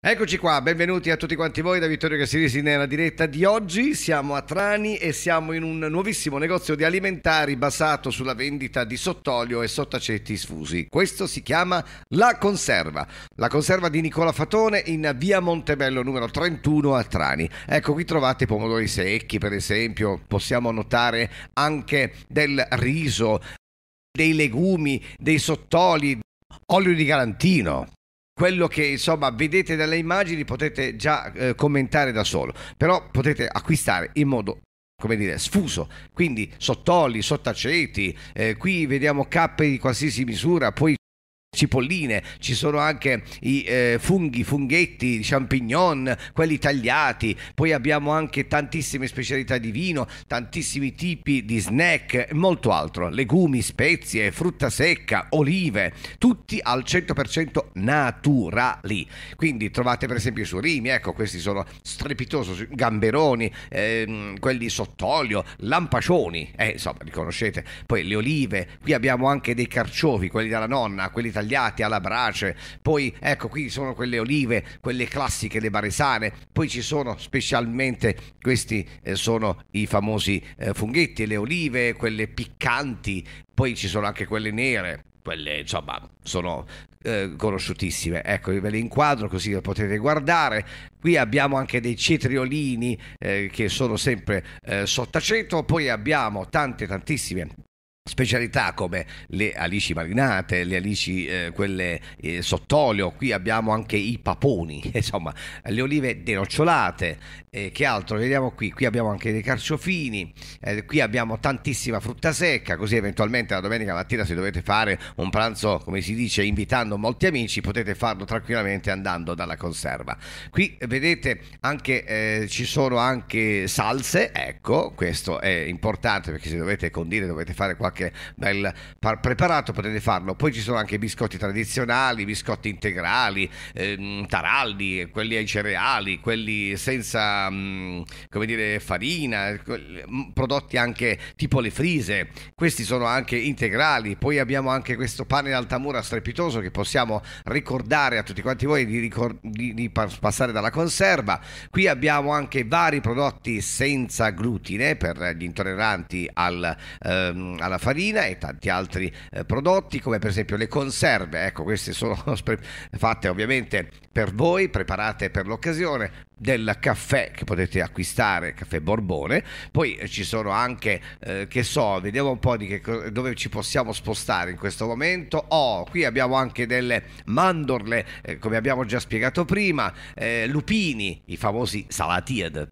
Eccoci qua, benvenuti a tutti quanti voi da Vittorio Casirisi nella diretta di oggi. Siamo a Trani e siamo in un nuovissimo negozio di alimentari basato sulla vendita di sottolio e sottacetti sfusi. Questo si chiama La Conserva. La conserva di Nicola Fatone in via Montebello numero 31 a Trani. Ecco, qui trovate pomodori secchi, per esempio, possiamo notare anche del riso, dei legumi, dei sottoli, olio di galantino quello che insomma vedete dalle immagini potete già eh, commentare da solo, però potete acquistare in modo come dire, sfuso, quindi sottoli, sottaceti, eh, qui vediamo cappe di qualsiasi misura, poi cipolline, ci sono anche i eh, funghi, funghetti, champignon, quelli tagliati, poi abbiamo anche tantissime specialità di vino, tantissimi tipi di snack, molto altro, legumi, spezie, frutta secca, olive, tutti al 100% naturali. Quindi trovate per esempio i surimi, ecco, questi sono strepitosi, gamberoni, eh, quelli sott'olio, lampacioni, eh, insomma, li conoscete. Poi le olive, qui abbiamo anche dei carciofi, quelli della nonna, quelli tagliati alla brace, poi ecco qui sono quelle olive, quelle classiche, le baresane, poi ci sono specialmente questi eh, sono i famosi eh, funghetti, le olive, quelle piccanti, poi ci sono anche quelle nere, quelle insomma sono eh, conosciutissime. Ecco, ve le inquadro così le potete guardare. Qui abbiamo anche dei cetriolini eh, che sono sempre eh, sott'aceto, poi abbiamo tante tantissime specialità come le alici marinate, le alici eh, quelle eh, sott'olio, qui abbiamo anche i paponi, insomma le olive denocciolate, eh, che altro vediamo qui? Qui abbiamo anche dei carciofini, eh, qui abbiamo tantissima frutta secca, così eventualmente la domenica mattina se dovete fare un pranzo come si dice invitando molti amici potete farlo tranquillamente andando dalla conserva. Qui vedete anche eh, ci sono anche salse, ecco questo è importante perché se dovete condire dovete fare qualche anche dal preparato potete farlo. Poi ci sono anche i biscotti tradizionali, biscotti integrali, ehm, taralli, quelli ai cereali, quelli senza mh, mm, come dire, farina, mm, prodotti anche tipo le frise. Questi sono anche integrali. Poi abbiamo anche questo pane d'altamura strepitoso che possiamo ricordare a tutti quanti voi di, ricord- di, di passare dalla conserva. Qui abbiamo anche vari prodotti senza glutine per gli intolleranti al, ehm, alla farina farina e tanti altri eh, prodotti come per esempio le conserve, ecco queste sono fatte ovviamente per voi, preparate per l'occasione, del caffè che potete acquistare, caffè Borbone, poi eh, ci sono anche, eh, che so, vediamo un po' di che, dove ci possiamo spostare in questo momento, oh, qui abbiamo anche delle mandorle, eh, come abbiamo già spiegato prima, eh, lupini, i famosi salatiad,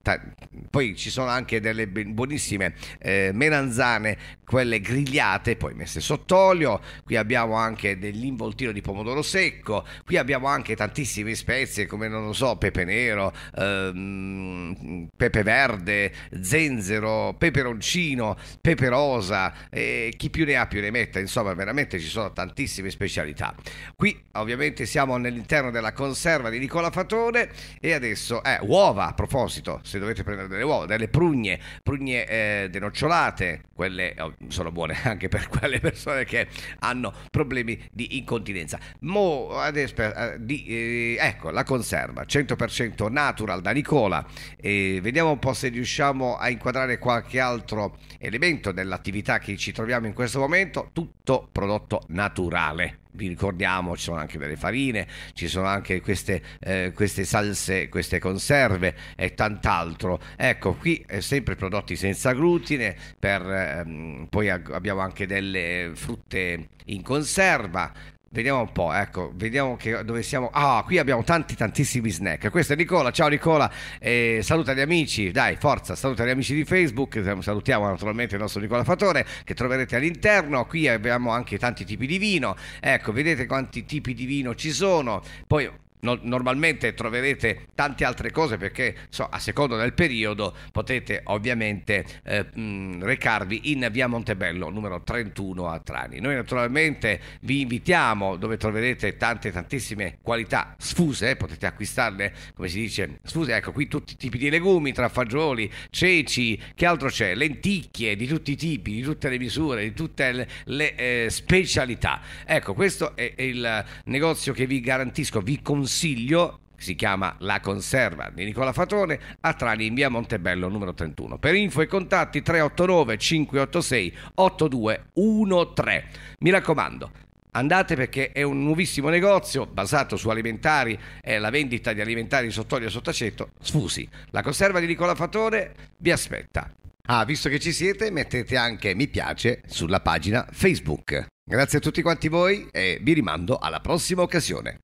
poi ci sono anche delle buonissime eh, melanzane, quelle grigliate, poi messe sott'olio, qui abbiamo anche dell'involtino di pomodoro secco, qui abbiamo anche tantissime spezie come non lo so, pepe nero, ehm, pepe verde, zenzero, peperoncino, pepe rosa, eh, chi più ne ha più ne metta, insomma veramente ci sono tantissime specialità. Qui ovviamente siamo nell'interno della conserva di Nicola Fatone e adesso, eh, uova a proposito, se dovete prendere delle uova, delle prugne, prugne eh, denocciolate, quelle oh, sono buone anche per quelle persone che hanno problemi di incontinenza. Mo, adesso, eh, di, eh, ecco, la conserva, 100% natural da Nicola. Eh, vediamo un po' se riusciamo a inquadrare qualche altro elemento dell'attività che ci troviamo in questo momento, tutto prodotto naturale vi ricordiamo ci sono anche delle farine, ci sono anche queste, eh, queste salse, queste conserve e tant'altro. Ecco, qui è eh, sempre prodotti senza glutine, per, ehm, poi ag- abbiamo anche delle frutte in conserva, Vediamo un po', ecco, vediamo che, dove siamo. Ah, qui abbiamo tanti, tantissimi snack. Questo è Nicola, ciao Nicola, eh, saluta gli amici, dai, forza, saluta gli amici di Facebook, eh, salutiamo naturalmente il nostro Nicola Fatore che troverete all'interno. Qui abbiamo anche tanti tipi di vino, ecco, vedete quanti tipi di vino ci sono. Poi No, normalmente troverete tante altre cose perché so, a seconda del periodo potete ovviamente eh, mh, recarvi in via Montebello numero 31 a Trani. Noi naturalmente vi invitiamo dove troverete tante tantissime qualità sfuse, potete acquistarle come si dice sfuse, ecco qui tutti i tipi di legumi tra fagioli, ceci, che altro c'è? Lenticchie di tutti i tipi, di tutte le misure, di tutte le, le eh, specialità. Ecco questo è, è il negozio che vi garantisco, vi consiglio consiglio si chiama La Conserva di Nicola Fatone a Trani in via Montebello numero 31. Per info e contatti 389 586 8213. Mi raccomando, andate perché è un nuovissimo negozio basato su alimentari e la vendita di alimentari sott'olio e sott'aceto sfusi. La Conserva di Nicola Fatone vi aspetta. Ah, visto che ci siete, mettete anche mi piace sulla pagina Facebook. Grazie a tutti quanti voi e vi rimando alla prossima occasione.